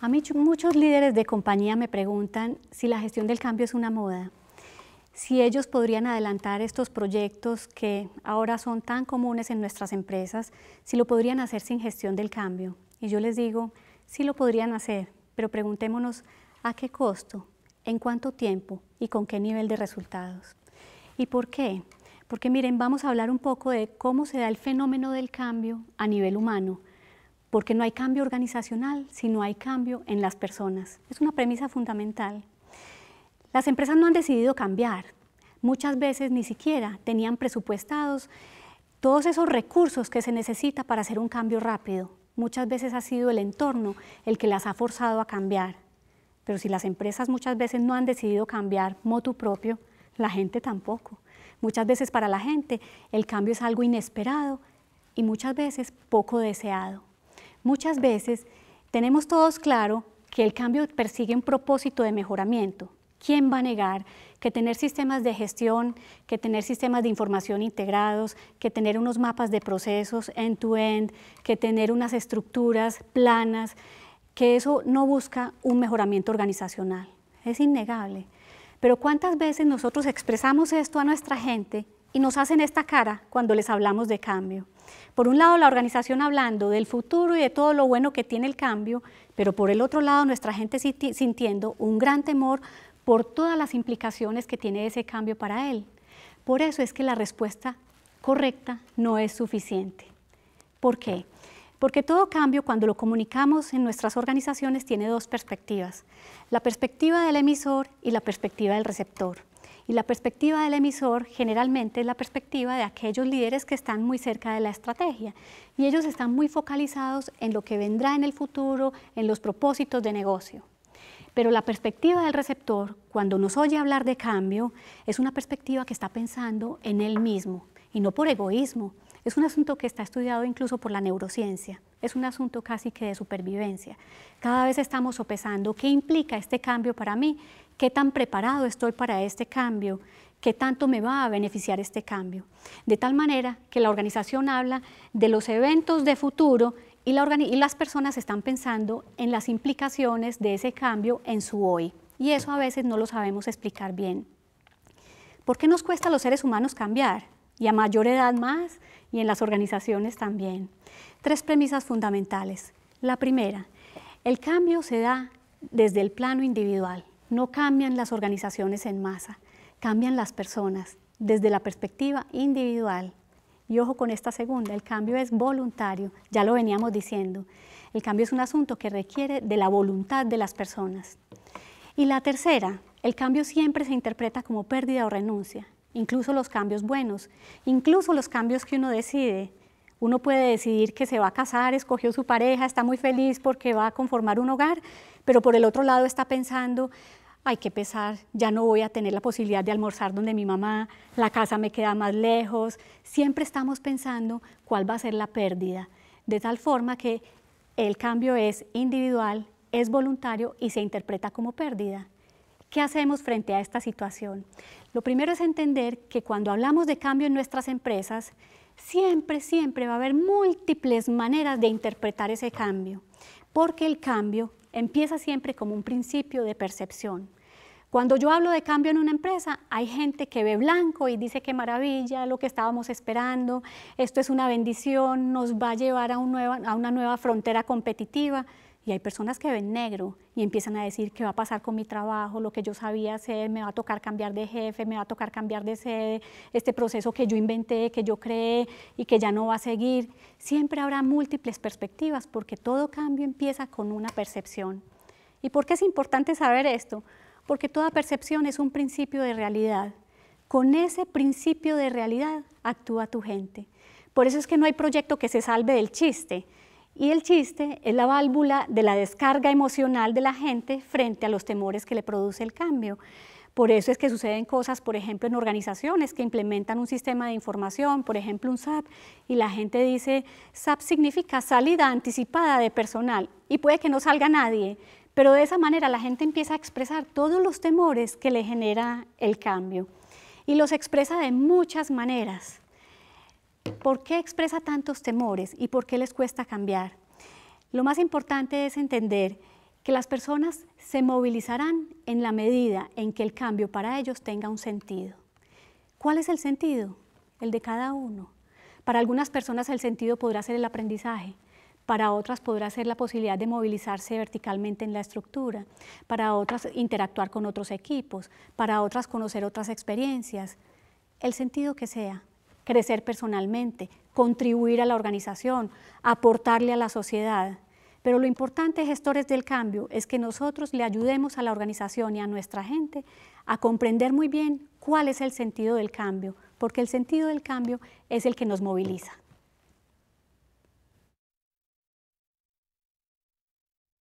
A mí muchos líderes de compañía me preguntan si la gestión del cambio es una moda, si ellos podrían adelantar estos proyectos que ahora son tan comunes en nuestras empresas, si lo podrían hacer sin gestión del cambio. Y yo les digo, sí lo podrían hacer, pero preguntémonos a qué costo, en cuánto tiempo y con qué nivel de resultados. ¿Y por qué? Porque miren, vamos a hablar un poco de cómo se da el fenómeno del cambio a nivel humano, porque no hay cambio organizacional si no hay cambio en las personas. Es una premisa fundamental. Las empresas no han decidido cambiar, muchas veces ni siquiera tenían presupuestados todos esos recursos que se necesita para hacer un cambio rápido. Muchas veces ha sido el entorno el que las ha forzado a cambiar. Pero si las empresas muchas veces no han decidido cambiar motu propio, la gente tampoco. Muchas veces para la gente el cambio es algo inesperado y muchas veces poco deseado. Muchas veces tenemos todos claro que el cambio persigue un propósito de mejoramiento. ¿Quién va a negar que tener sistemas de gestión, que tener sistemas de información integrados, que tener unos mapas de procesos end-to-end, que tener unas estructuras planas, que eso no busca un mejoramiento organizacional? Es innegable. Pero ¿cuántas veces nosotros expresamos esto a nuestra gente y nos hacen esta cara cuando les hablamos de cambio? Por un lado, la organización hablando del futuro y de todo lo bueno que tiene el cambio, pero por el otro lado, nuestra gente sintiendo un gran temor por todas las implicaciones que tiene ese cambio para él. Por eso es que la respuesta correcta no es suficiente. ¿Por qué? Porque todo cambio, cuando lo comunicamos en nuestras organizaciones, tiene dos perspectivas. La perspectiva del emisor y la perspectiva del receptor. Y la perspectiva del emisor generalmente es la perspectiva de aquellos líderes que están muy cerca de la estrategia y ellos están muy focalizados en lo que vendrá en el futuro, en los propósitos de negocio. Pero la perspectiva del receptor, cuando nos oye hablar de cambio, es una perspectiva que está pensando en él mismo y no por egoísmo. Es un asunto que está estudiado incluso por la neurociencia. Es un asunto casi que de supervivencia. Cada vez estamos sopesando qué implica este cambio para mí, qué tan preparado estoy para este cambio, qué tanto me va a beneficiar este cambio. De tal manera que la organización habla de los eventos de futuro y, y las personas están pensando en las implicaciones de ese cambio en su hoy. Y eso a veces no lo sabemos explicar bien. ¿Por qué nos cuesta a los seres humanos cambiar? y a mayor edad más y en las organizaciones también. Tres premisas fundamentales. La primera, el cambio se da desde el plano individual. No cambian las organizaciones en masa, cambian las personas desde la perspectiva individual. Y ojo con esta segunda, el cambio es voluntario, ya lo veníamos diciendo. El cambio es un asunto que requiere de la voluntad de las personas. Y la tercera, el cambio siempre se interpreta como pérdida o renuncia incluso los cambios buenos, incluso los cambios que uno decide. Uno puede decidir que se va a casar, escogió su pareja, está muy feliz porque va a conformar un hogar, pero por el otro lado está pensando, hay que pesar, ya no voy a tener la posibilidad de almorzar donde mi mamá, la casa me queda más lejos. Siempre estamos pensando cuál va a ser la pérdida, de tal forma que el cambio es individual, es voluntario y se interpreta como pérdida. ¿Qué hacemos frente a esta situación? Lo primero es entender que cuando hablamos de cambio en nuestras empresas, siempre, siempre va a haber múltiples maneras de interpretar ese cambio, porque el cambio empieza siempre como un principio de percepción. Cuando yo hablo de cambio en una empresa, hay gente que ve blanco y dice qué maravilla, lo que estábamos esperando, esto es una bendición, nos va a llevar a, a una nueva frontera competitiva. Y hay personas que ven negro y empiezan a decir qué va a pasar con mi trabajo, lo que yo sabía hacer, me va a tocar cambiar de jefe, me va a tocar cambiar de sede, este proceso que yo inventé, que yo creé y que ya no va a seguir. Siempre habrá múltiples perspectivas porque todo cambio empieza con una percepción. ¿Y por qué es importante saber esto? Porque toda percepción es un principio de realidad. Con ese principio de realidad actúa tu gente. Por eso es que no hay proyecto que se salve del chiste y el chiste es la válvula de la descarga emocional de la gente frente a los temores que le produce el cambio. Por eso es que suceden cosas, por ejemplo, en organizaciones que implementan un sistema de información, por ejemplo, un SAP, y la gente dice, SAP significa salida anticipada de personal, y puede que no salga nadie, pero de esa manera la gente empieza a expresar todos los temores que le genera el cambio, y los expresa de muchas maneras. ¿Por qué expresa tantos temores y por qué les cuesta cambiar? Lo más importante es entender que las personas se movilizarán en la medida en que el cambio para ellos tenga un sentido. ¿Cuál es el sentido? El de cada uno. Para algunas personas el sentido podrá ser el aprendizaje, para otras podrá ser la posibilidad de movilizarse verticalmente en la estructura, para otras interactuar con otros equipos, para otras conocer otras experiencias, el sentido que sea crecer personalmente, contribuir a la organización, aportarle a la sociedad. Pero lo importante, gestores del cambio, es que nosotros le ayudemos a la organización y a nuestra gente a comprender muy bien cuál es el sentido del cambio, porque el sentido del cambio es el que nos moviliza.